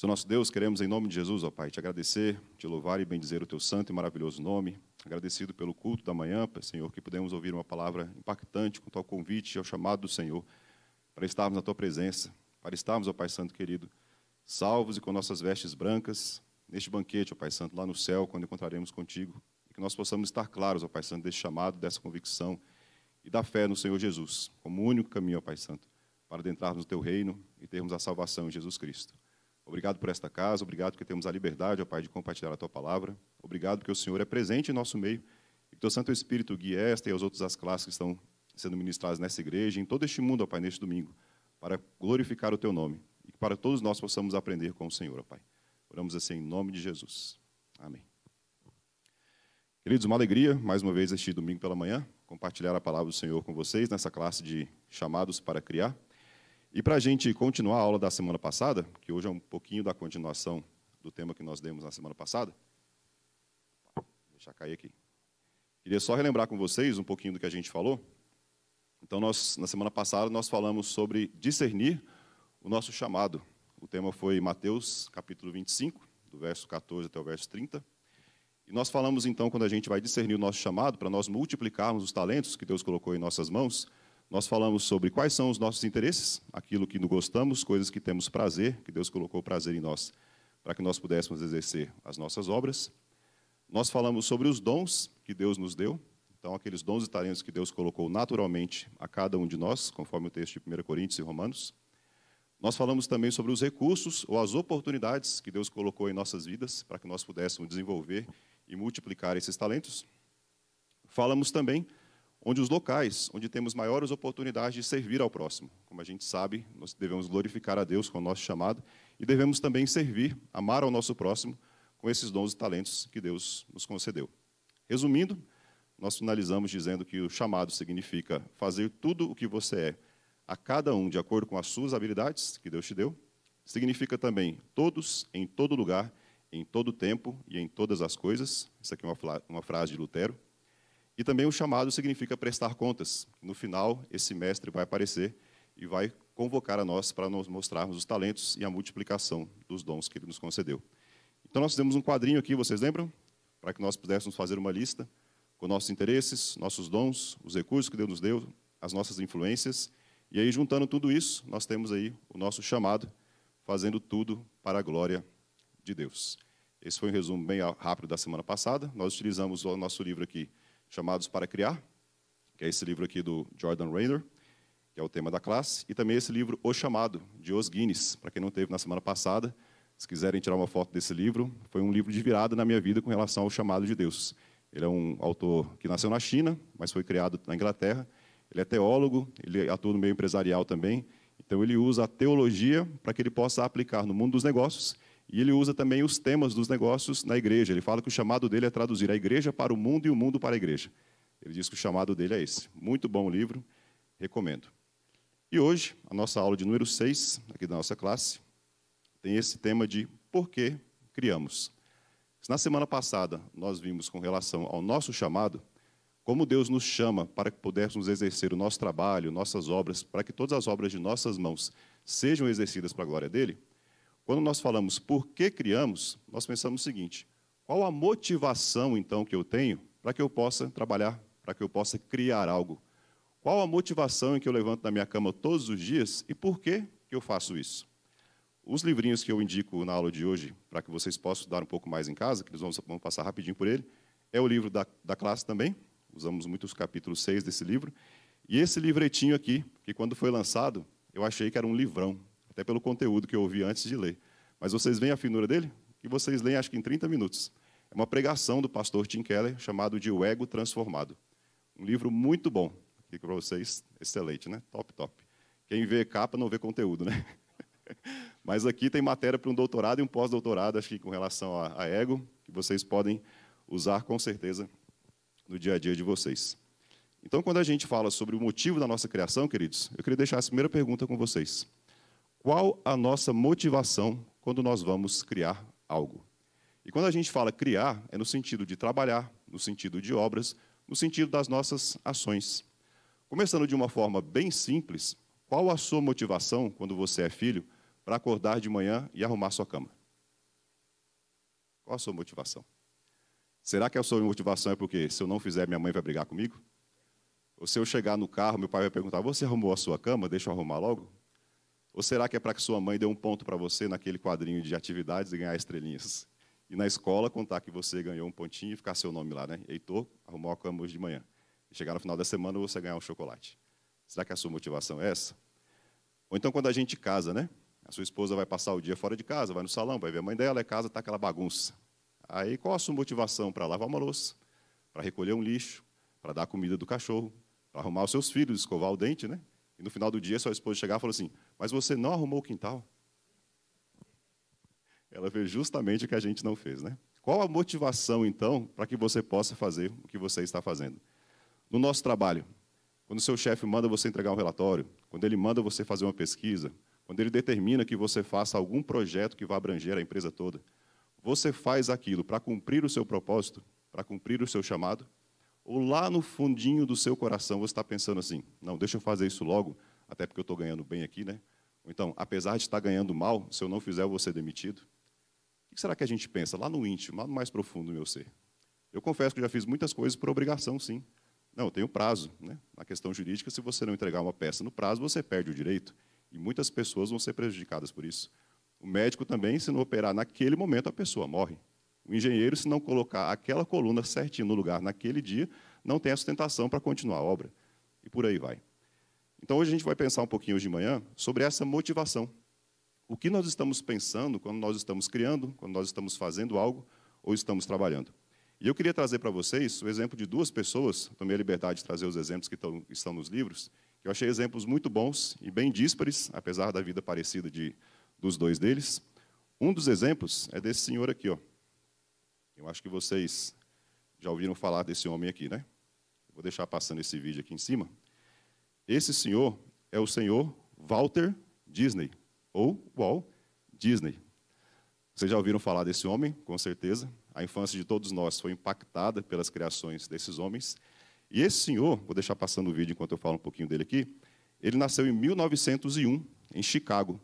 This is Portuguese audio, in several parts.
Senhor nosso Deus, queremos em nome de Jesus, ó Pai, te agradecer, te louvar e bendizer o teu santo e maravilhoso nome. Agradecido pelo culto da manhã, Senhor, que pudemos ouvir uma palavra impactante com o teu convite ao chamado do Senhor, para estarmos na tua presença, para estarmos, ó Pai Santo querido, salvos e com nossas vestes brancas, neste banquete, ó Pai Santo, lá no céu, quando encontraremos contigo, e que nós possamos estar claros, ó Pai Santo, desse chamado, dessa convicção e da fé no Senhor Jesus, como único caminho, ó Pai Santo, para adentrarmos no teu reino e termos a salvação em Jesus Cristo. Obrigado por esta casa, obrigado porque temos a liberdade, ó Pai, de compartilhar a tua palavra. Obrigado porque o Senhor é presente em nosso meio e que o teu Santo Espírito guie esta e as outras as classes que estão sendo ministradas nessa igreja, em todo este mundo, ó Pai, neste domingo, para glorificar o teu nome e que para todos nós possamos aprender com o Senhor, ó Pai. Oramos assim em nome de Jesus. Amém. Queridos, uma alegria, mais uma vez, este domingo pela manhã, compartilhar a palavra do Senhor com vocês nessa classe de chamados para criar. E para a gente continuar a aula da semana passada, que hoje é um pouquinho da continuação do tema que nós demos na semana passada, deixa cair aqui. Queria só relembrar com vocês um pouquinho do que a gente falou. Então, nós, na semana passada, nós falamos sobre discernir o nosso chamado. O tema foi Mateus, capítulo 25, do verso 14 até o verso 30. E nós falamos, então, quando a gente vai discernir o nosso chamado, para nós multiplicarmos os talentos que Deus colocou em nossas mãos, nós falamos sobre quais são os nossos interesses, aquilo que nos gostamos, coisas que temos prazer, que Deus colocou prazer em nós, para que nós pudéssemos exercer as nossas obras. Nós falamos sobre os dons que Deus nos deu, então aqueles dons e talentos que Deus colocou naturalmente a cada um de nós, conforme o texto de 1 Coríntios e Romanos. Nós falamos também sobre os recursos ou as oportunidades que Deus colocou em nossas vidas para que nós pudéssemos desenvolver e multiplicar esses talentos. Falamos também onde os locais onde temos maiores oportunidades de servir ao próximo. Como a gente sabe, nós devemos glorificar a Deus com o nosso chamado e devemos também servir, amar ao nosso próximo com esses dons e talentos que Deus nos concedeu. Resumindo, nós finalizamos dizendo que o chamado significa fazer tudo o que você é, a cada um de acordo com as suas habilidades que Deus te deu. Significa também todos, em todo lugar, em todo tempo e em todas as coisas. Isso aqui é uma, uma frase de Lutero. E também o chamado significa prestar contas. No final, esse mestre vai aparecer e vai convocar a nós para nos mostrarmos os talentos e a multiplicação dos dons que ele nos concedeu. Então nós fizemos um quadrinho aqui, vocês lembram? Para que nós pudéssemos fazer uma lista com nossos interesses, nossos dons, os recursos que Deus nos deu, as nossas influências. E aí, juntando tudo isso, nós temos aí o nosso chamado, fazendo tudo para a glória de Deus. Esse foi um resumo bem rápido da semana passada. Nós utilizamos o nosso livro aqui chamados Para Criar, que é esse livro aqui do Jordan Rainer, que é o tema da classe, e também esse livro O Chamado, de Os Guinness, para quem não teve na semana passada, se quiserem tirar uma foto desse livro, foi um livro de virada na minha vida com relação ao chamado de Deus. Ele é um autor que nasceu na China, mas foi criado na Inglaterra. Ele é teólogo, ele atua no meio empresarial também. Então, ele usa a teologia para que ele possa aplicar no mundo dos negócios e ele usa também os temas dos negócios na igreja. Ele fala que o chamado dele é traduzir a igreja para o mundo e o mundo para a igreja. Ele diz que o chamado dele é esse. Muito bom livro, recomendo. E hoje, a nossa aula de número 6, aqui da nossa classe, tem esse tema de por que criamos. Na semana passada, nós vimos com relação ao nosso chamado, como Deus nos chama para que pudéssemos exercer o nosso trabalho, nossas obras, para que todas as obras de nossas mãos sejam exercidas para a glória dele. Quando nós falamos por que criamos, nós pensamos o seguinte: qual a motivação então que eu tenho para que eu possa trabalhar, para que eu possa criar algo? Qual a motivação em que eu levanto da minha cama todos os dias e por que que eu faço isso? Os livrinhos que eu indico na aula de hoje, para que vocês possam estudar um pouco mais em casa, que eles vão passar rapidinho por ele, é o livro da, da classe também, usamos muitos capítulos 6 desse livro, e esse livretinho aqui, que quando foi lançado, eu achei que era um livrão, até pelo conteúdo que eu ouvi antes de ler. Mas vocês veem a finura dele? E vocês leem, acho que em 30 minutos. É uma pregação do pastor Tim Keller, chamado de O Ego Transformado. Um livro muito bom. Aqui para vocês, excelente, né? Top, top. Quem vê capa não vê conteúdo, né? Mas aqui tem matéria para um doutorado e um pós-doutorado, acho que com relação a, a ego, que vocês podem usar com certeza no dia a dia de vocês. Então, quando a gente fala sobre o motivo da nossa criação, queridos, eu queria deixar essa primeira pergunta com vocês qual a nossa motivação quando nós vamos criar algo. E quando a gente fala criar, é no sentido de trabalhar, no sentido de obras, no sentido das nossas ações. Começando de uma forma bem simples, qual a sua motivação quando você é filho para acordar de manhã e arrumar sua cama? Qual a sua motivação? Será que a sua motivação é porque se eu não fizer, minha mãe vai brigar comigo? Ou se eu chegar no carro, meu pai vai perguntar: Você arrumou a sua cama? Deixa eu arrumar logo. Ou será que é para que sua mãe dê um ponto para você naquele quadrinho de atividades e ganhar estrelinhas? E na escola contar que você ganhou um pontinho e ficar seu nome lá, né? Heitor, arrumou a cama hoje de manhã. E chegar no final da semana você ganhar um chocolate. Será que a sua motivação é essa? Ou então quando a gente casa, né? A sua esposa vai passar o dia fora de casa, vai no salão, vai ver a mãe dela, é casa, tá aquela bagunça. Aí qual a sua motivação para lavar uma louça, para recolher um lixo, para dar comida do cachorro, para arrumar os seus filhos, escovar o dente, né? E no final do dia, sua esposa chegava e falou assim: Mas você não arrumou o quintal? Ela vê justamente o que a gente não fez, né? Qual a motivação, então, para que você possa fazer o que você está fazendo? No nosso trabalho, quando seu chefe manda você entregar um relatório, quando ele manda você fazer uma pesquisa, quando ele determina que você faça algum projeto que vá abranger a empresa toda, você faz aquilo para cumprir o seu propósito, para cumprir o seu chamado? ou lá no fundinho do seu coração você está pensando assim: não, deixa eu fazer isso logo, até porque eu estou ganhando bem aqui, né? Ou então, apesar de estar ganhando mal, se eu não fizer, eu vou ser demitido. O que será que a gente pensa lá no íntimo, lá no mais profundo do meu ser? Eu confesso que já fiz muitas coisas por obrigação, sim. Não, eu tenho prazo. Né? Na questão jurídica, se você não entregar uma peça no prazo, você perde o direito. E muitas pessoas vão ser prejudicadas por isso. O médico também, se não operar naquele momento, a pessoa morre. O engenheiro, se não colocar aquela coluna certinho no lugar naquele dia, não tem a sustentação para continuar a obra. E por aí vai. Então, hoje a gente vai pensar um pouquinho hoje de manhã sobre essa motivação. O que nós estamos pensando quando nós estamos criando, quando nós estamos fazendo algo ou estamos trabalhando. E eu queria trazer para vocês o exemplo de duas pessoas, tomei a liberdade de trazer os exemplos que estão, estão nos livros, que eu achei exemplos muito bons e bem díspares, apesar da vida parecida de, dos dois deles. Um dos exemplos é desse senhor aqui, ó, eu acho que vocês já ouviram falar desse homem aqui, né? vou deixar passando esse vídeo aqui em cima. Esse senhor é o senhor Walter Disney, ou Walt Disney. Vocês já ouviram falar desse homem, com certeza. A infância de todos nós foi impactada pelas criações desses homens. E esse senhor, vou deixar passando o vídeo enquanto eu falo um pouquinho dele aqui, ele nasceu em 1901, em Chicago.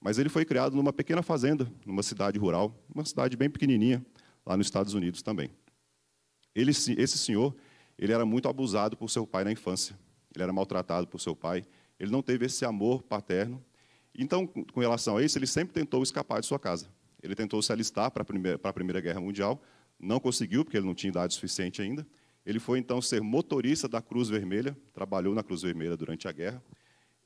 Mas ele foi criado numa pequena fazenda, numa cidade rural, uma cidade bem pequenininha lá nos Estados Unidos também. Ele, esse senhor, ele era muito abusado por seu pai na infância. Ele era maltratado por seu pai. Ele não teve esse amor paterno. Então, com relação a isso, ele sempre tentou escapar de sua casa. Ele tentou se alistar para a primeira, para a primeira Guerra Mundial, não conseguiu porque ele não tinha idade suficiente ainda. Ele foi então ser motorista da Cruz Vermelha, trabalhou na Cruz Vermelha durante a guerra.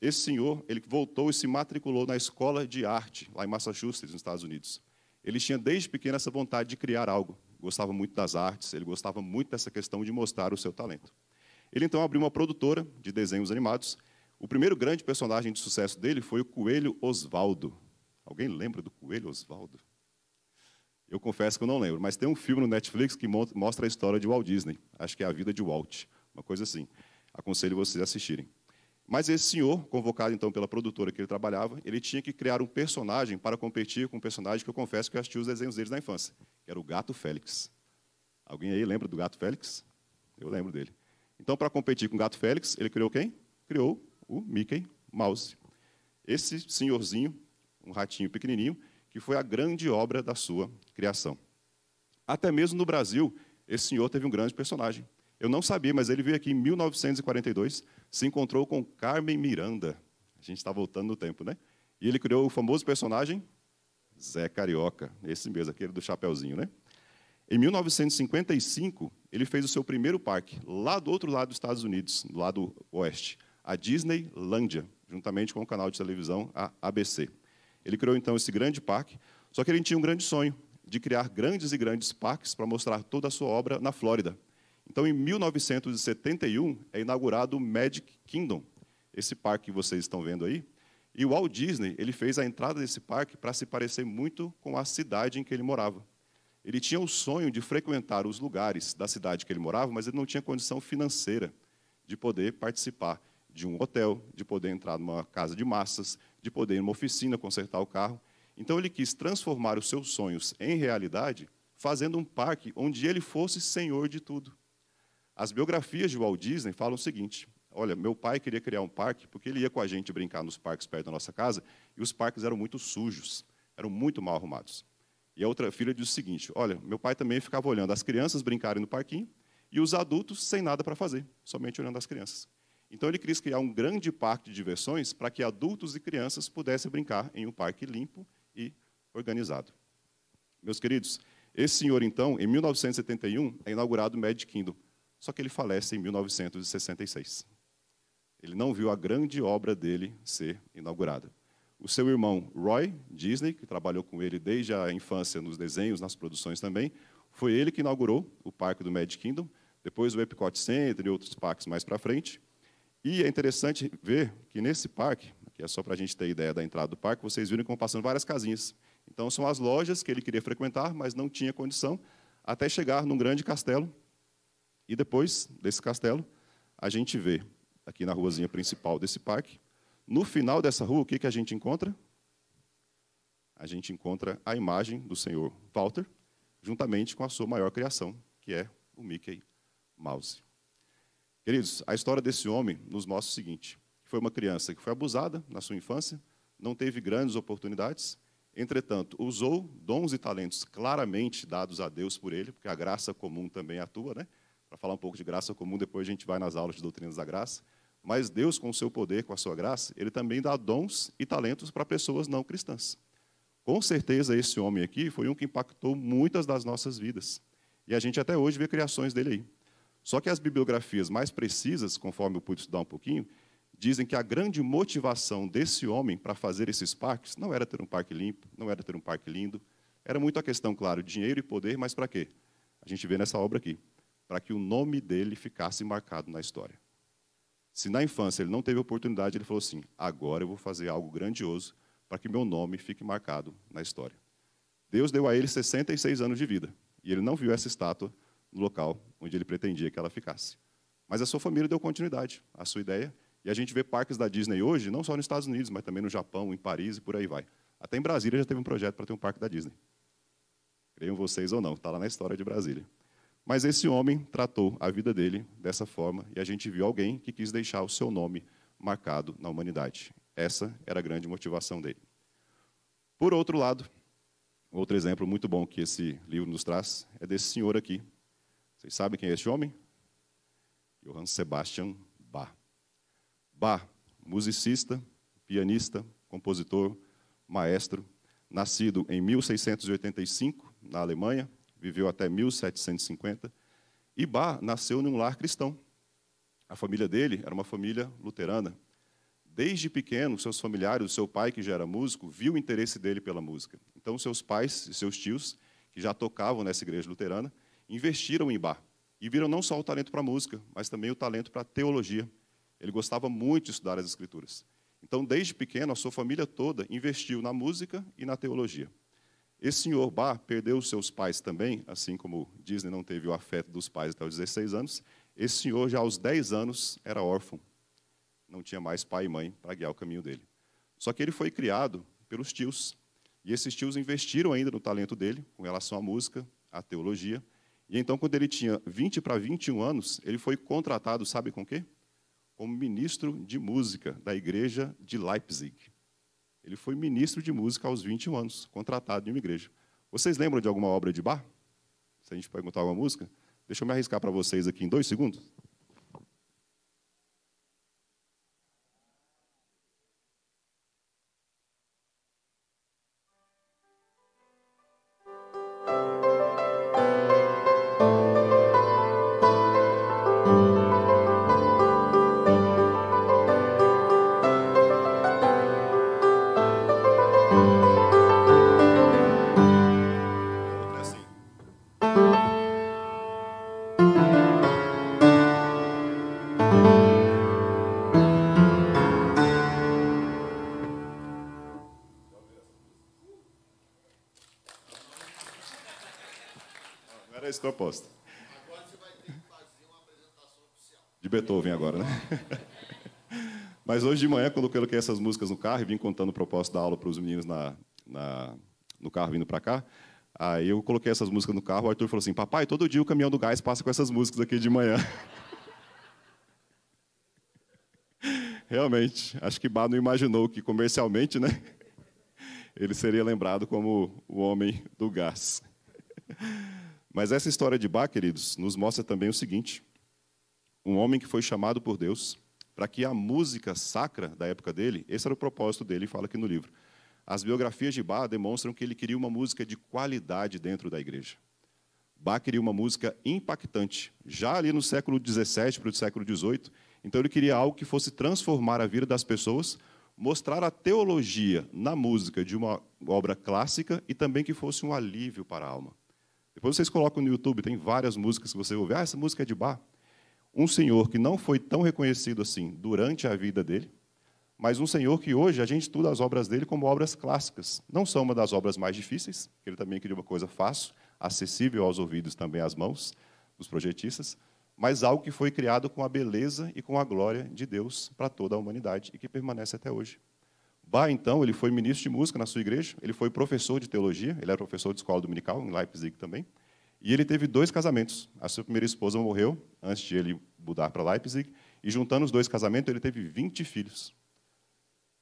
Esse senhor, ele voltou e se matriculou na escola de arte lá em Massachusetts, nos Estados Unidos ele tinha desde pequeno essa vontade de criar algo. Gostava muito das artes, ele gostava muito dessa questão de mostrar o seu talento. Ele então abriu uma produtora de desenhos animados. O primeiro grande personagem de sucesso dele foi o Coelho Osvaldo. Alguém lembra do Coelho Osvaldo? Eu confesso que eu não lembro, mas tem um filme no Netflix que mostra a história de Walt Disney. Acho que é a vida de Walt, uma coisa assim. Aconselho vocês a assistirem. Mas esse senhor, convocado então pela produtora que ele trabalhava, ele tinha que criar um personagem para competir com um personagem que eu confesso que eu assisti os desenhos deles na infância, que era o Gato Félix. Alguém aí lembra do Gato Félix? Eu lembro dele. Então, para competir com o Gato Félix, ele criou quem? Criou o Mickey Mouse. Esse senhorzinho, um ratinho pequenininho, que foi a grande obra da sua criação. Até mesmo no Brasil, esse senhor teve um grande personagem, eu não sabia, mas ele veio aqui em 1942, se encontrou com Carmen Miranda. A gente está voltando no tempo, né? E ele criou o famoso personagem Zé Carioca, esse mesmo, aquele do Chapeuzinho, né? Em 1955, ele fez o seu primeiro parque, lá do outro lado dos Estados Unidos, do lado oeste, a Disneylandia, juntamente com o canal de televisão a ABC. Ele criou então esse grande parque, só que ele tinha um grande sonho de criar grandes e grandes parques para mostrar toda a sua obra na Flórida. Então, em 1971, é inaugurado o Magic Kingdom, esse parque que vocês estão vendo aí. E o Walt Disney ele fez a entrada desse parque para se parecer muito com a cidade em que ele morava. Ele tinha o sonho de frequentar os lugares da cidade que ele morava, mas ele não tinha condição financeira de poder participar de um hotel, de poder entrar numa casa de massas, de poder ir numa oficina consertar o carro. Então ele quis transformar os seus sonhos em realidade, fazendo um parque onde ele fosse senhor de tudo. As biografias de Walt Disney falam o seguinte: olha, meu pai queria criar um parque porque ele ia com a gente brincar nos parques perto da nossa casa e os parques eram muito sujos, eram muito mal arrumados. E a outra filha diz o seguinte: olha, meu pai também ficava olhando as crianças brincarem no parquinho e os adultos sem nada para fazer, somente olhando as crianças. Então ele quis criar um grande parque de diversões para que adultos e crianças pudessem brincar em um parque limpo e organizado. Meus queridos, esse senhor então, em 1971, é inaugurado o Magic Kingdom só que ele falece em 1966. Ele não viu a grande obra dele ser inaugurada. O seu irmão Roy Disney, que trabalhou com ele desde a infância nos desenhos, nas produções também, foi ele que inaugurou o parque do Magic Kingdom, depois o Epcot Center e outros parques mais para frente. E é interessante ver que nesse parque, que é só para a gente ter ideia da entrada do parque, vocês viram que vão passando várias casinhas. Então são as lojas que ele queria frequentar, mas não tinha condição, até chegar num grande castelo e depois desse castelo, a gente vê, aqui na ruazinha principal desse parque, no final dessa rua, o que, que a gente encontra? A gente encontra a imagem do senhor Walter, juntamente com a sua maior criação, que é o Mickey Mouse. Queridos, a história desse homem nos mostra o seguinte: foi uma criança que foi abusada na sua infância, não teve grandes oportunidades, entretanto, usou dons e talentos claramente dados a Deus por ele, porque a graça comum também atua, né? para falar um pouco de graça comum, depois a gente vai nas aulas de doutrinas da graça. Mas Deus, com o seu poder, com a sua graça, ele também dá dons e talentos para pessoas não cristãs. Com certeza, esse homem aqui foi um que impactou muitas das nossas vidas. E a gente até hoje vê criações dele aí. Só que as bibliografias mais precisas, conforme eu pude estudar um pouquinho, dizem que a grande motivação desse homem para fazer esses parques não era ter um parque limpo, não era ter um parque lindo, era muito a questão, claro, dinheiro e poder, mas para quê? A gente vê nessa obra aqui para que o nome dele ficasse marcado na história. Se na infância ele não teve oportunidade, ele falou assim: agora eu vou fazer algo grandioso para que meu nome fique marcado na história. Deus deu a ele 66 anos de vida e ele não viu essa estátua no local onde ele pretendia que ela ficasse. Mas a sua família deu continuidade à sua ideia e a gente vê parques da Disney hoje, não só nos Estados Unidos, mas também no Japão, em Paris e por aí vai. Até em Brasília já teve um projeto para ter um parque da Disney. Creiam vocês ou não, está lá na história de Brasília. Mas esse homem tratou a vida dele dessa forma e a gente viu alguém que quis deixar o seu nome marcado na humanidade. Essa era a grande motivação dele. Por outro lado, outro exemplo muito bom que esse livro nos traz é desse senhor aqui. Vocês sabem quem é este homem? Johann Sebastian Bach. Bach, musicista, pianista, compositor, maestro, nascido em 1685 na Alemanha, viveu até 1750. E Bar nasceu num lar cristão. A família dele era uma família luterana. Desde pequeno, seus familiares, o seu pai, que já era músico, viu o interesse dele pela música. Então, seus pais e seus tios, que já tocavam nessa igreja luterana, investiram em Bar. E viram não só o talento para a música, mas também o talento para a teologia. Ele gostava muito de estudar as escrituras. Então, desde pequeno, a sua família toda investiu na música e na teologia. Esse senhor Bá perdeu seus pais também, assim como Disney não teve o afeto dos pais até os 16 anos. Esse senhor, já aos 10 anos, era órfão. Não tinha mais pai e mãe para guiar o caminho dele. Só que ele foi criado pelos tios. E esses tios investiram ainda no talento dele, com relação à música, à teologia. E então, quando ele tinha 20 para 21 anos, ele foi contratado, sabe com quê? Como ministro de música da igreja de Leipzig. Ele foi ministro de música aos 21 anos, contratado em uma igreja. Vocês lembram de alguma obra de Bar? Se a gente perguntar alguma música, deixa eu me arriscar para vocês aqui em dois segundos. essa proposta. Agora você vai ter que fazer uma apresentação oficial. De Beethoven agora, né? Mas hoje de manhã, quando eu coloquei essas músicas no carro e vim contando o propósito da aula para os meninos na, na, no carro vindo para cá, aí eu coloquei essas músicas no carro, o Arthur falou assim, papai, todo dia o caminhão do gás passa com essas músicas aqui de manhã. Realmente, acho que Bá não imaginou que comercialmente, né? Ele seria lembrado como o homem do gás. Mas essa história de Bá, queridos, nos mostra também o seguinte: um homem que foi chamado por Deus para que a música sacra da época dele, esse era o propósito dele, fala aqui no livro. As biografias de Bach demonstram que ele queria uma música de qualidade dentro da igreja. Bach queria uma música impactante, já ali no século XVII para o século XVIII. Então ele queria algo que fosse transformar a vida das pessoas, mostrar a teologia na música de uma obra clássica e também que fosse um alívio para a alma. Depois vocês colocam no YouTube, tem várias músicas que você ouve. Ah, essa música é de bar. Um senhor que não foi tão reconhecido assim durante a vida dele, mas um senhor que hoje a gente estuda as obras dele como obras clássicas. Não são uma das obras mais difíceis, ele também queria uma coisa fácil, acessível aos ouvidos também às mãos dos projetistas, mas algo que foi criado com a beleza e com a glória de Deus para toda a humanidade e que permanece até hoje. Bach, então, ele foi ministro de música na sua igreja, ele foi professor de teologia, ele era professor de escola dominical em Leipzig também, e ele teve dois casamentos. A sua primeira esposa morreu antes de ele mudar para Leipzig, e juntando os dois casamentos, ele teve 20 filhos.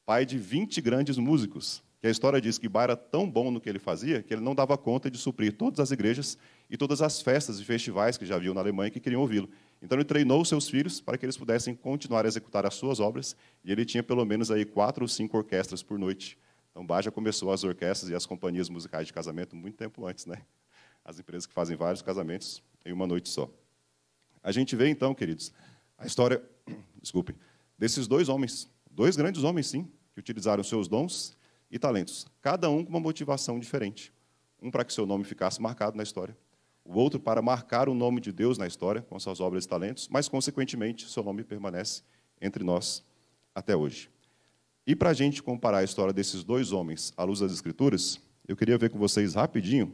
Pai de 20 grandes músicos, que a história diz que Bach era tão bom no que ele fazia que ele não dava conta de suprir todas as igrejas e todas as festas e festivais que já haviam na Alemanha que queriam ouvi-lo. Então ele treinou os seus filhos para que eles pudessem continuar a executar as suas obras, e ele tinha pelo menos aí quatro ou cinco orquestras por noite. Então Baja começou as orquestras e as companhias musicais de casamento muito tempo antes, né? As empresas que fazem vários casamentos em uma noite só. A gente vê então, queridos, a história, desculpe, desses dois homens, dois grandes homens, sim, que utilizaram seus dons e talentos, cada um com uma motivação diferente. Um para que seu nome ficasse marcado na história, o outro para marcar o nome de Deus na história com suas obras e talentos, mas, consequentemente, seu nome permanece entre nós até hoje. E para a gente comparar a história desses dois homens à luz das Escrituras, eu queria ver com vocês rapidinho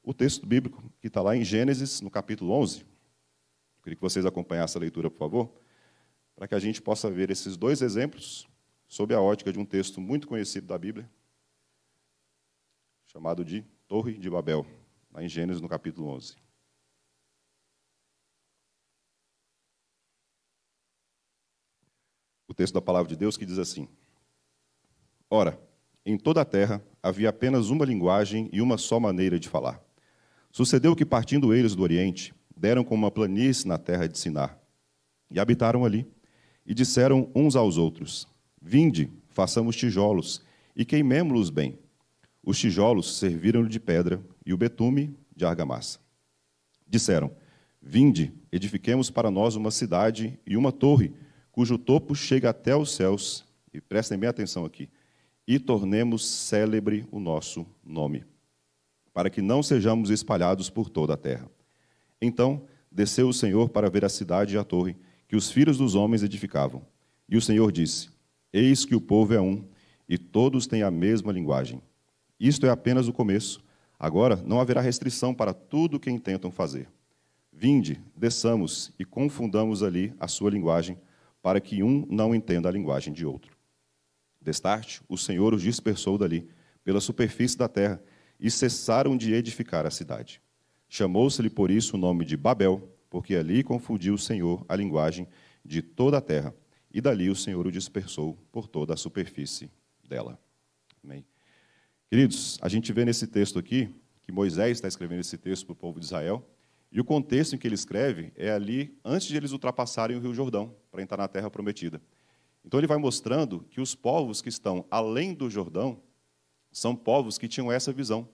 o texto bíblico que está lá em Gênesis, no capítulo 11. Eu queria que vocês acompanhassem a leitura, por favor, para que a gente possa ver esses dois exemplos sob a ótica de um texto muito conhecido da Bíblia, chamado de Torre de Babel lá em Gênesis, no capítulo 11. O texto da palavra de Deus que diz assim: Ora, em toda a terra havia apenas uma linguagem e uma só maneira de falar. Sucedeu que, partindo eles do Oriente, deram com uma planície na terra de Sinar, e habitaram ali, e disseram uns aos outros: Vinde, façamos tijolos e queimemo-los bem. Os tijolos serviram-lhe de pedra e o betume de argamassa. Disseram: Vinde, edifiquemos para nós uma cidade e uma torre, cujo topo chega até os céus, e prestem bem atenção aqui, e tornemos célebre o nosso nome, para que não sejamos espalhados por toda a terra. Então desceu o Senhor para ver a cidade e a torre que os filhos dos homens edificavam. E o Senhor disse: Eis que o povo é um, e todos têm a mesma linguagem. Isto é apenas o começo. Agora não haverá restrição para tudo o que intentam fazer. Vinde, desçamos e confundamos ali a sua linguagem, para que um não entenda a linguagem de outro. Destarte, o Senhor os dispersou dali, pela superfície da terra, e cessaram de edificar a cidade. Chamou-se-lhe por isso o nome de Babel, porque ali confundiu o Senhor a linguagem de toda a terra, e dali o Senhor o dispersou por toda a superfície dela. Amém. Queridos, a gente vê nesse texto aqui que Moisés está escrevendo esse texto para o povo de Israel, e o contexto em que ele escreve é ali antes de eles ultrapassarem o Rio Jordão para entrar na Terra Prometida. Então ele vai mostrando que os povos que estão além do Jordão são povos que tinham essa visão,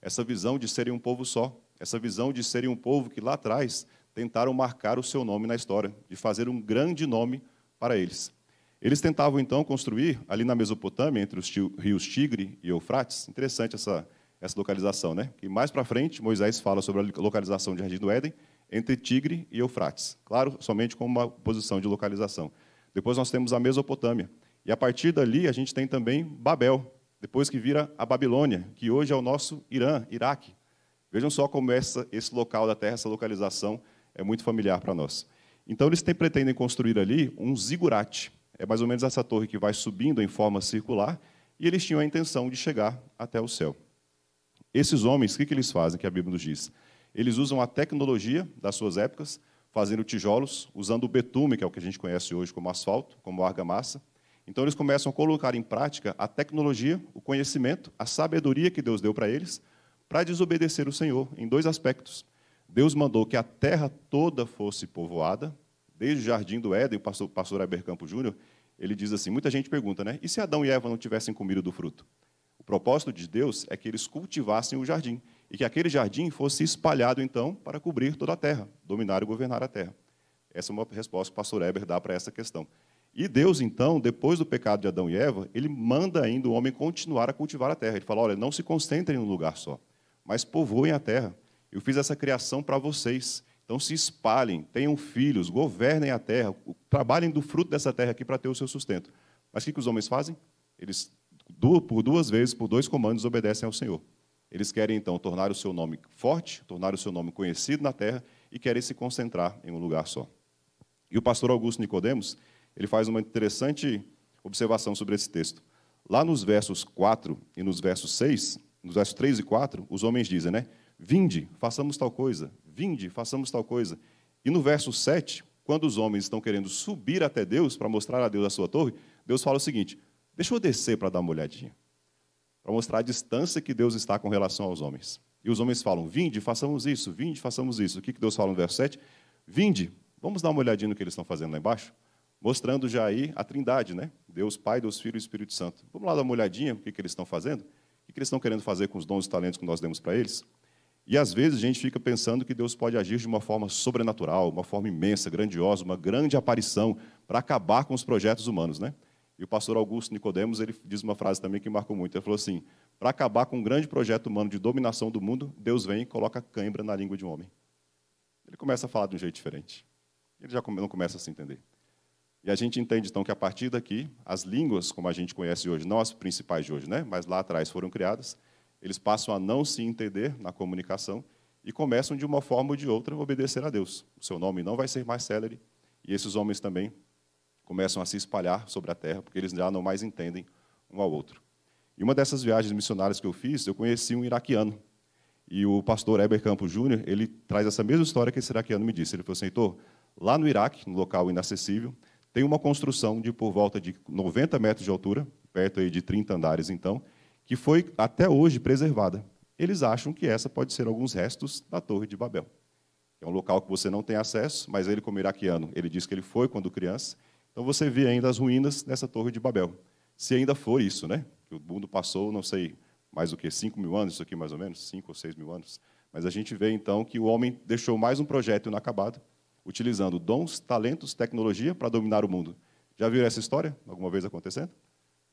essa visão de serem um povo só, essa visão de serem um povo que lá atrás tentaram marcar o seu nome na história, de fazer um grande nome para eles. Eles tentavam então construir ali na Mesopotâmia, entre os rios Tigre e Eufrates. Interessante essa, essa localização, né? E mais para frente, Moisés fala sobre a localização de Jardim do Éden entre Tigre e Eufrates. Claro, somente como uma posição de localização. Depois nós temos a Mesopotâmia. E a partir dali a gente tem também Babel, depois que vira a Babilônia, que hoje é o nosso Irã, Iraque. Vejam só como essa, esse local da Terra, essa localização, é muito familiar para nós. Então eles têm, pretendem construir ali um zigurate. É mais ou menos essa torre que vai subindo em forma circular, e eles tinham a intenção de chegar até o céu. Esses homens, o que, eles fazem, que a Bíblia nos diz? Eles usam a tecnologia das suas épocas, fazendo tijolos, usando o betume, que é o que a gente conhece hoje como asfalto, como argamassa. Então, eles começam a colocar em prática a tecnologia, o conhecimento, a sabedoria que Deus deu para eles, para desobedecer o Senhor em dois aspectos. Deus mandou que a terra toda fosse povoada, desde o Jardim do Éden, o pastor, pastor Heber Campo Júnior, ele diz assim, muita gente pergunta, né? E se Adão e Eva não tivessem comido do fruto? O propósito de Deus é que eles cultivassem o jardim e que aquele jardim fosse espalhado, então, para cobrir toda a terra, dominar e governar a terra. Essa é uma resposta que o pastor Heber dá para essa questão. E Deus, então, depois do pecado de Adão e Eva, ele manda ainda o homem continuar a cultivar a terra. Ele fala: olha, não se concentrem num lugar só, mas povoem a terra. Eu fiz essa criação para vocês. Então se espalhem, tenham filhos, governem a terra, trabalhem do fruto dessa terra aqui para ter o seu sustento. Mas o que, que os homens fazem? Eles, por duas vezes, por dois comandos, obedecem ao Senhor. Eles querem, então, tornar o seu nome forte, tornar o seu nome conhecido na terra e querem se concentrar em um lugar só. E o pastor Augusto Nicodemos, ele faz uma interessante observação sobre esse texto. Lá nos versos 4 e nos versos 6, nos versos 3 e 4, os homens dizem, né? Vinde, façamos tal coisa, vinde, façamos tal coisa. E no verso 7, quando os homens estão querendo subir até Deus para mostrar a Deus a sua torre, Deus fala o seguinte: deixa eu descer para dar uma olhadinha, para mostrar a distância que Deus está com relação aos homens. E os homens falam: vinde, façamos isso, vinde, façamos isso. O que Deus fala no verso 7? Vinde, vamos dar uma olhadinha no que eles estão fazendo lá embaixo? Mostrando já aí a trindade, né? Deus Pai, Deus Filho e Espírito Santo. Vamos lá dar uma olhadinha no que, que eles estão fazendo? O que, que eles estão querendo fazer com os dons e talentos que nós demos para eles? E às vezes a gente fica pensando que Deus pode agir de uma forma sobrenatural, uma forma imensa, grandiosa, uma grande aparição para acabar com os projetos humanos, né? E o pastor Augusto Nicodemos, ele diz uma frase também que marcou muito. Ele falou assim: "Para acabar com um grande projeto humano de dominação do mundo, Deus vem e coloca cãibra na língua de um homem". Ele começa a falar de um jeito diferente. Ele já não começa a se entender. E a gente entende então que a partir daqui, as línguas como a gente conhece hoje, não as principais de hoje, né, mas lá atrás foram criadas, eles passam a não se entender na comunicação e começam, de uma forma ou de outra, a obedecer a Deus. O seu nome não vai ser mais Celery. e esses homens também começam a se espalhar sobre a terra, porque eles já não mais entendem um ao outro. E uma dessas viagens missionárias que eu fiz, eu conheci um iraquiano. E o pastor Eber Campos Júnior, ele traz essa mesma história que esse iraquiano me disse. Ele falou assim, Heitor, lá no Iraque, no local inacessível, tem uma construção de por volta de 90 metros de altura, perto aí de 30 andares então, que foi até hoje preservada. Eles acham que essa pode ser alguns restos da Torre de Babel. É um local que você não tem acesso, mas ele, como iraquiano, ele diz que ele foi quando criança. Então você vê ainda as ruínas dessa Torre de Babel. Se ainda for isso, né? Que o mundo passou, não sei, mais do que 5 mil anos, isso aqui mais ou menos, 5 ou 6 mil anos. Mas a gente vê então que o homem deixou mais um projeto inacabado, utilizando dons, talentos, tecnologia para dominar o mundo. Já viram essa história? Alguma vez acontecendo?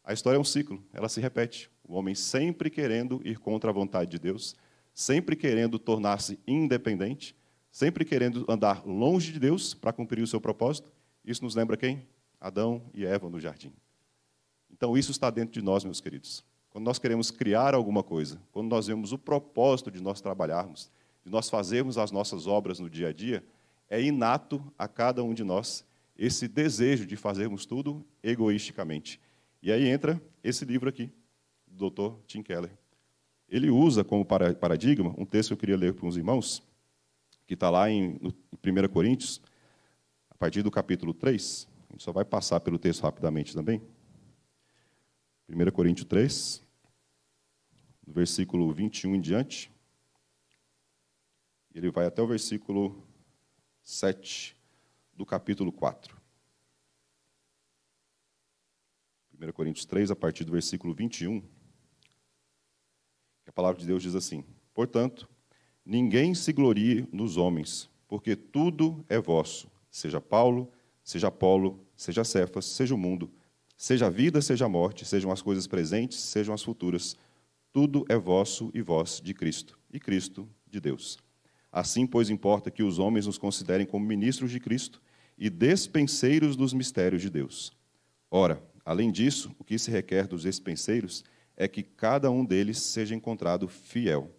A história é um ciclo, ela se repete. O homem sempre querendo ir contra a vontade de Deus, sempre querendo tornar-se independente, sempre querendo andar longe de Deus para cumprir o seu propósito. Isso nos lembra quem? Adão e Eva no jardim. Então, isso está dentro de nós, meus queridos. Quando nós queremos criar alguma coisa, quando nós vemos o propósito de nós trabalharmos, de nós fazermos as nossas obras no dia a dia, é inato a cada um de nós esse desejo de fazermos tudo egoisticamente. E aí entra esse livro aqui, do Dr. Tim Keller. Ele usa como paradigma um texto que eu queria ler para os irmãos, que está lá em, 1 Coríntios, a partir do capítulo 3. A gente só vai passar pelo texto rapidamente também. 1 Coríntios 3, versículo 21 em diante. Ele vai até o versículo 7 do capítulo 4. 1 Coríntios 3, a partir do versículo 21, a palavra de Deus diz assim: Portanto, ninguém se glorie nos homens, porque tudo é vosso, seja Paulo, seja Apolo, seja Cefas, seja o mundo, seja a vida, seja a morte, sejam as coisas presentes, sejam as futuras, tudo é vosso e vós de Cristo, e Cristo de Deus. Assim, pois, importa que os homens nos considerem como ministros de Cristo e despenseiros dos mistérios de Deus. Ora, Além disso, o que se requer dos expenseiros é que cada um deles seja encontrado fiel.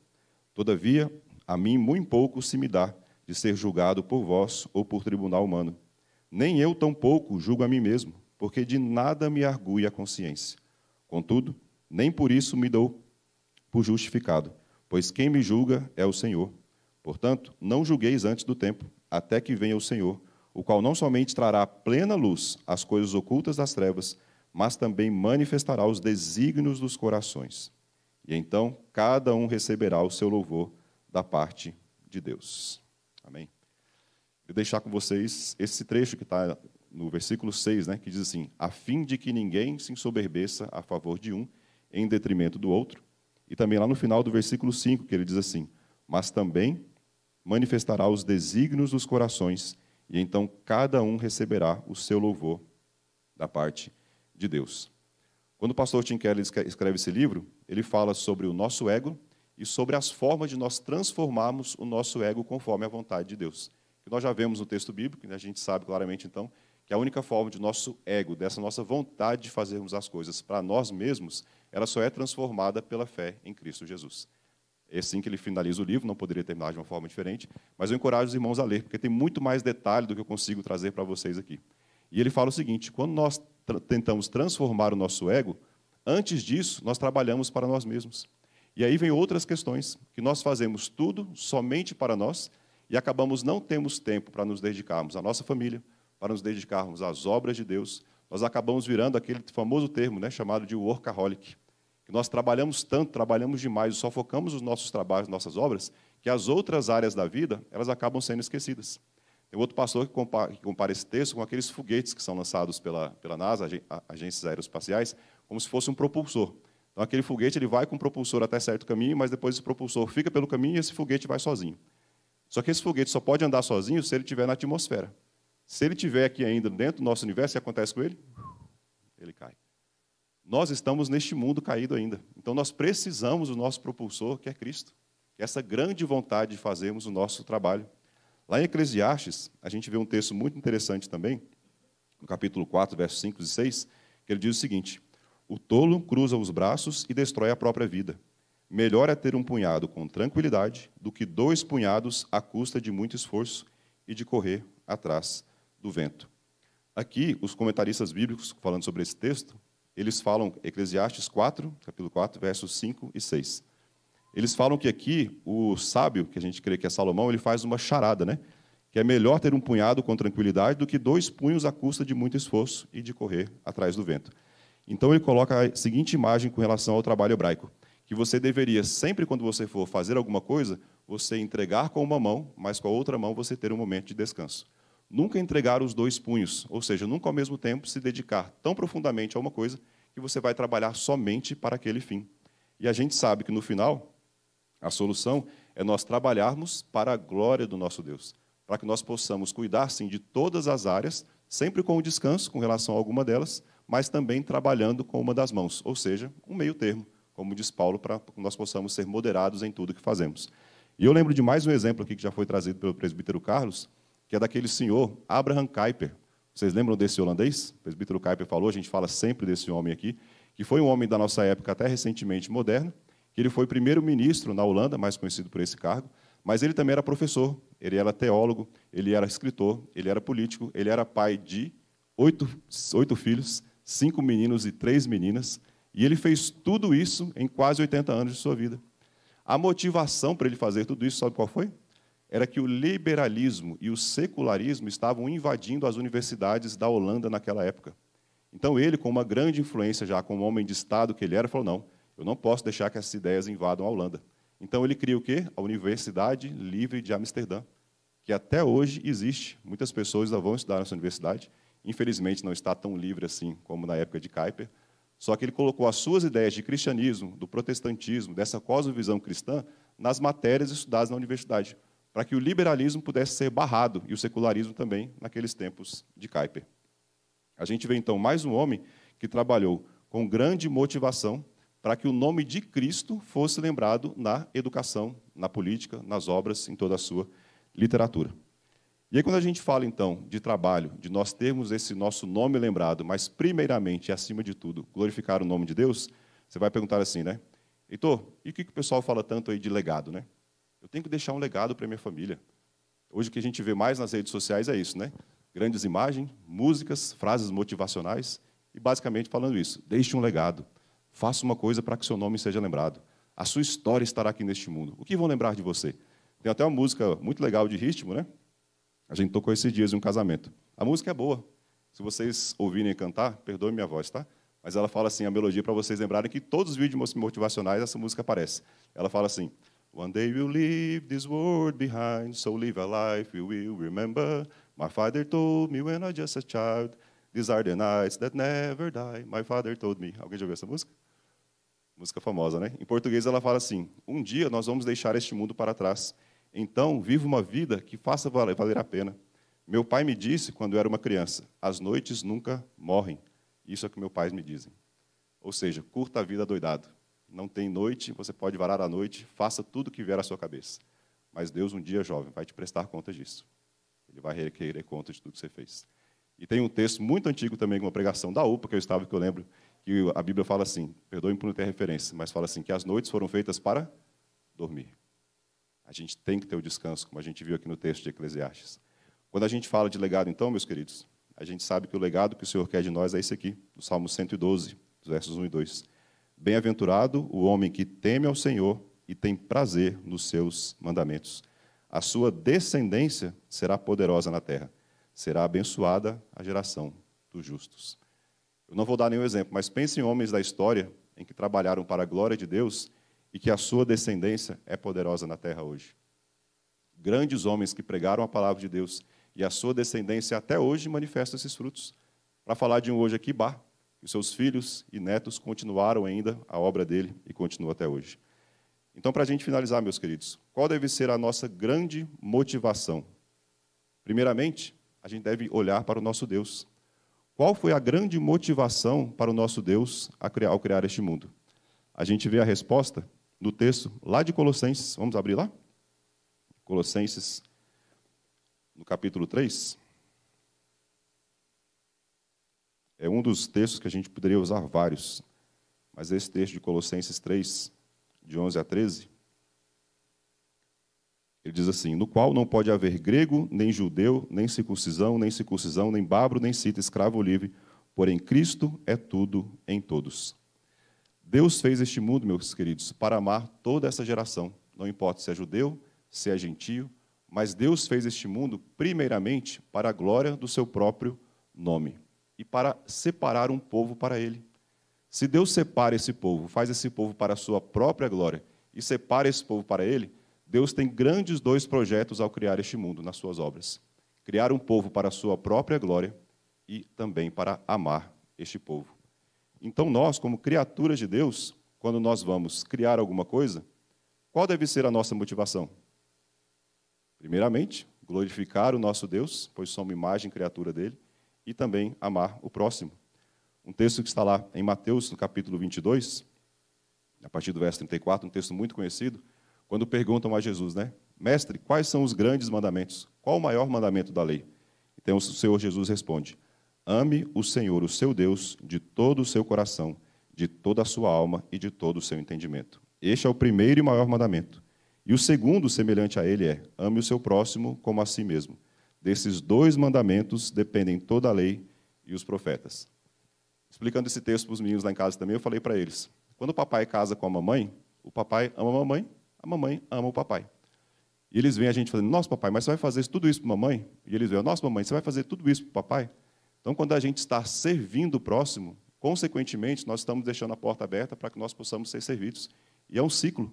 Todavia, a mim muito pouco se me dá de ser julgado por vós ou por tribunal humano. Nem eu tampouco julgo a mim mesmo, porque de nada me argue a consciência. Contudo, nem por isso me dou por justificado, pois quem me julga é o Senhor. Portanto, não julgueis antes do tempo, até que venha o Senhor, o qual não somente trará plena luz às coisas ocultas das trevas, mas também manifestará os desígnios dos corações. E então cada um receberá o seu louvor da parte de Deus. Amém. Vou deixar com vocês esse trecho que está no versículo 6, né, que diz assim: A fim de que ninguém se ensoberbeça a favor de um em detrimento do outro. E também lá no final do versículo 5, que ele diz assim: Mas também manifestará os desígnios dos corações, e então cada um receberá o seu louvor da parte de de Deus. Quando o pastor Tim Keller escreve esse livro, ele fala sobre o nosso ego e sobre as formas de nós transformarmos o nosso ego conforme a vontade de Deus. Que nós já vemos no texto bíblico, e né, a gente sabe claramente então que a única forma de nosso ego, dessa nossa vontade de fazermos as coisas para nós mesmos, ela só é transformada pela fé em Cristo Jesus. É assim que ele finaliza o livro, não poderia terminar de uma forma diferente, mas eu encorajo os irmãos a ler, porque tem muito mais detalhe do que eu consigo trazer para vocês aqui. E ele fala o seguinte: quando nós tentamos transformar o nosso ego, antes disso, nós trabalhamos para nós mesmos. E aí vem outras questões, que nós fazemos tudo somente para nós e acabamos não temos tempo para nos dedicarmos à nossa família, para nos dedicarmos às obras de Deus. Nós acabamos virando aquele famoso termo, né, chamado de workaholic, que nós trabalhamos tanto, trabalhamos demais, só focamos os nossos trabalhos, nossas obras, que as outras áreas da vida, elas acabam sendo esquecidas. Tem outro pastor que compara, que compara, esse texto com aqueles foguetes que são lançados pela, pela NASA, agências aeroespaciais, como se fosse um propulsor. Então, aquele foguete ele vai com o propulsor até certo caminho, mas depois esse propulsor fica pelo caminho e esse foguete vai sozinho. Só que esse foguete só pode andar sozinho se ele estiver na atmosfera. Se ele estiver aqui ainda dentro do nosso universo, o que acontece com ele? Ele cai. Nós estamos neste mundo caído ainda. Então, nós precisamos do nosso propulsor, que é Cristo. É essa grande vontade de fazermos o nosso trabalho Lá em Eclesiastes, a gente vê um texto muito interessante também, no capítulo 4, versos 5 e 6, que ele diz o seguinte: O tolo cruza os braços e destrói a própria vida. Melhor é ter um punhado com tranquilidade do que dois punhados à custa de muito esforço e de correr atrás do vento. Aqui, os comentaristas bíblicos, falando sobre esse texto, eles falam Eclesiastes 4, capítulo 4, versos 5 e 6. Eles falam que aqui o sábio, que a gente crê que é Salomão, ele faz uma charada, né? Que é melhor ter um punhado com tranquilidade do que dois punhos à custa de muito esforço e de correr atrás do vento. Então ele coloca a seguinte imagem com relação ao trabalho hebraico, que você deveria sempre quando você for fazer alguma coisa, você entregar com uma mão, mas com a outra mão você ter um momento de descanso. Nunca entregar os dois punhos, ou seja, nunca ao mesmo tempo se dedicar tão profundamente a uma coisa que você vai trabalhar somente para aquele fim. E a gente sabe que no final a solução é nós trabalharmos para a glória do nosso Deus, para que nós possamos cuidar, sim, de todas as áreas, sempre com o descanso com relação a alguma delas, mas também trabalhando com uma das mãos, ou seja, um meio termo, como diz Paulo, para que nós possamos ser moderados em tudo que fazemos. E eu lembro de mais um exemplo aqui que já foi trazido pelo presbítero Carlos, que é daquele senhor Abraham Kuyper. Vocês lembram desse holandês? O presbítero Kuyper falou, a gente fala sempre desse homem aqui, que foi um homem da nossa época até recentemente moderno, que ele foi primeiro-ministro na Holanda, mais conhecido por esse cargo, mas ele também era professor, ele era teólogo, ele era escritor, ele era político, ele era pai de oito, oito filhos, cinco meninos e três meninas, e ele fez tudo isso em quase 80 anos de sua vida. A motivação para ele fazer tudo isso, sabe qual foi? Era que o liberalismo e o secularismo estavam invadindo as universidades da Holanda naquela época. Então ele, com uma grande influência já, como homem de Estado que ele era, falou: não, eu não posso deixar que essas ideias invadam a Holanda. Então ele cria o quê? A Universidade Livre de Amsterdã, que até hoje existe. Muitas pessoas ainda vão estudar nessa universidade. Infelizmente não está tão livre assim como na época de Kuyper. Só que ele colocou as suas ideias de cristianismo, do protestantismo, dessa cosmovisão cristã, nas matérias estudadas na universidade, para que o liberalismo pudesse ser barrado e o secularismo também naqueles tempos de Kuyper. A gente vê então mais um homem que trabalhou com grande motivação para que o nome de Cristo fosse lembrado na educação, na política, nas obras, em toda a sua literatura. E aí, quando a gente fala, então, de trabalho, de nós termos esse nosso nome lembrado, mas, primeiramente e acima de tudo, glorificar o nome de Deus, você vai perguntar assim, né? Heitor, e o que, que o pessoal fala tanto aí de legado, né? Eu tenho que deixar um legado para minha família. Hoje o que a gente vê mais nas redes sociais é isso, né? Grandes imagens, músicas, frases motivacionais e basicamente falando isso: deixe um legado. Faça uma coisa para que seu nome seja lembrado. A sua história estará aqui neste mundo. O que vão lembrar de você? Tem até uma música muito legal de ritmo, né? A gente tocou esses dias em um casamento. A música é boa. Se vocês ouvirem cantar, perdoe minha voz, tá? Mas ela fala assim, a melodia para vocês lembrarem que todos os vídeos motivacionais essa música aparece. Ela fala assim: One day we'll leave this world behind, so live a life we will remember. My father told me when I was just a child, these are the nights that never die. My father told me. Alguém já ouviu essa música? Música famosa, né? Em português ela fala assim: Um dia nós vamos deixar este mundo para trás. Então, viva uma vida que faça valer a pena. Meu pai me disse quando eu era uma criança: As noites nunca morrem. Isso é o que meus pais me dizem. Ou seja, curta a vida doidado. Não tem noite, você pode varar a noite, faça tudo que vier à sua cabeça. Mas Deus, um dia, jovem, vai te prestar conta disso. Ele vai requerer conta de tudo que você fez. E tem um texto muito antigo também, uma pregação da UPA que eu estava, que eu lembro, que a Bíblia fala assim, perdoe-me por não ter referência, mas fala assim, que as noites foram feitas para dormir. A gente tem que ter o descanso, como a gente viu aqui no texto de Eclesiastes. Quando a gente fala de legado, então, meus queridos, a gente sabe que o legado que o Senhor quer de nós é esse aqui, do Salmo 112, versos 1 e 2. Bem-aventurado o homem que teme ao Senhor e tem prazer nos seus mandamentos. A sua descendência será poderosa na terra, será abençoada a geração dos justos. Eu não vou dar nenhum exemplo, mas pense em homens da história em que trabalharam para a glória de Deus e que a sua descendência é poderosa na terra hoje. Grandes homens que pregaram a palavra de Deus e a sua descendência até hoje manifesta esses frutos. Para falar de um hoje aqui, Bar, que seus filhos e netos continuaram ainda a obra dele e continua até hoje. Então, para a gente finalizar, meus queridos, qual deve ser a nossa grande motivação? Primeiramente, a gente deve olhar para o nosso Deus. Qual foi a grande motivação para o nosso Deus criar, ao criar este mundo? A gente vê a resposta no texto lá de Colossenses. Vamos abrir lá? Colossenses, no capítulo 3. É um dos textos que a gente poderia usar vários, mas esse texto de Colossenses 3, de 11 a 13, ele diz assim: no qual não pode haver grego, nem judeu, nem circuncisão, nem circuncisão, nem bárbaro, nem cita, escravo ou livre, porém Cristo é tudo em todos. Deus fez este mundo, meus queridos, para amar toda essa geração, não importa se é judeu, se é gentio, mas Deus fez este mundo primeiramente para a glória do seu próprio nome e para separar um povo para ele. Se Deus separa esse povo, faz esse povo para a sua própria glória e separa esse povo para ele, Deus tem grandes dois projetos ao criar este mundo nas suas obras: criar um povo para a sua própria glória e também para amar este povo. Então, nós, como criaturas de Deus, quando nós vamos criar alguma coisa, qual deve ser a nossa motivação? Primeiramente, glorificar o nosso Deus, pois somos imagem e criatura dele, e também amar o próximo. Um texto que está lá em Mateus, no capítulo 22, a partir do verso 34, um texto muito conhecido, quando perguntam a Jesus, né? Mestre, quais são os grandes mandamentos? Qual o maior mandamento da lei? Então o Senhor Jesus responde: Ame o Senhor, o seu Deus, de todo o seu coração, de toda a sua alma e de todo o seu entendimento. Este é o primeiro e maior mandamento. E o segundo, semelhante a ele, é: ame o seu próximo como a si mesmo. Desses dois mandamentos dependem toda a lei e os profetas. Explicando esse texto para os meninos lá em casa também, eu falei para eles: quando o papai casa com a mamãe, o papai ama a mamãe a mamãe ama o papai. E eles veem a gente falando, nossa, papai, mas você vai fazer tudo isso para mamãe? E eles veem, nossa, mamãe, você vai fazer tudo isso para papai? Então, quando a gente está servindo o próximo, consequentemente, nós estamos deixando a porta aberta para que nós possamos ser servidos. E é um ciclo.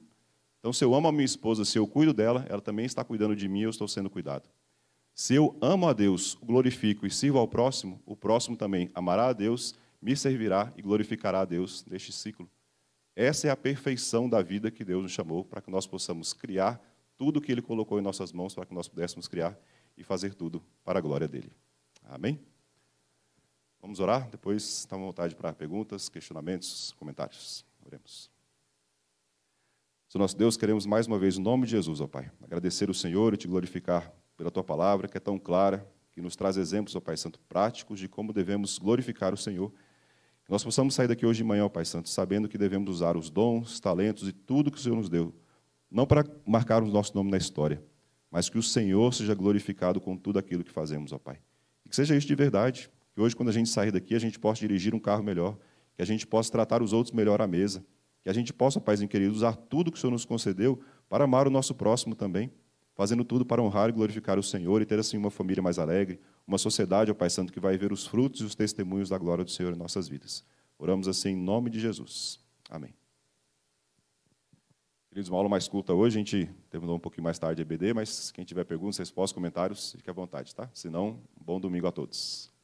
Então, se eu amo a minha esposa, se eu cuido dela, ela também está cuidando de mim, eu estou sendo cuidado. Se eu amo a Deus, glorifico e sirvo ao próximo, o próximo também amará a Deus, me servirá e glorificará a Deus neste ciclo. Essa é a perfeição da vida que Deus nos chamou para que nós possamos criar tudo o que Ele colocou em nossas mãos para que nós pudéssemos criar e fazer tudo para a glória dele. Amém? Vamos orar? Depois está à vontade para perguntas, questionamentos, comentários. Oremos. Senhor nosso Deus, queremos mais uma vez, em nome de Jesus, ó Pai, agradecer o Senhor e te glorificar pela tua palavra, que é tão clara, que nos traz exemplos, ó Pai Santo, práticos de como devemos glorificar o Senhor nós possamos sair daqui hoje de manhã, ó Pai Santo, sabendo que devemos usar os dons, talentos e tudo que o Senhor nos deu, não para marcar o nosso nome na história, mas que o Senhor seja glorificado com tudo aquilo que fazemos, ó Pai. E que seja isso de verdade, que hoje, quando a gente sair daqui, a gente possa dirigir um carro melhor, que a gente possa tratar os outros melhor à mesa, que a gente possa, Pai querido, usar tudo que o Senhor nos concedeu para amar o nosso próximo também fazendo tudo para honrar e glorificar o Senhor e ter assim uma família mais alegre, uma sociedade, ó Pai Santo, que vai ver os frutos e os testemunhos da glória do Senhor em nossas vidas. Oramos assim em nome de Jesus. Amém. Queridos, uma aula mais culta hoje, a gente terminou um pouquinho mais tarde a EBD, mas quem tiver perguntas, respostas, comentários, fique à vontade, tá? Se não, bom domingo a todos.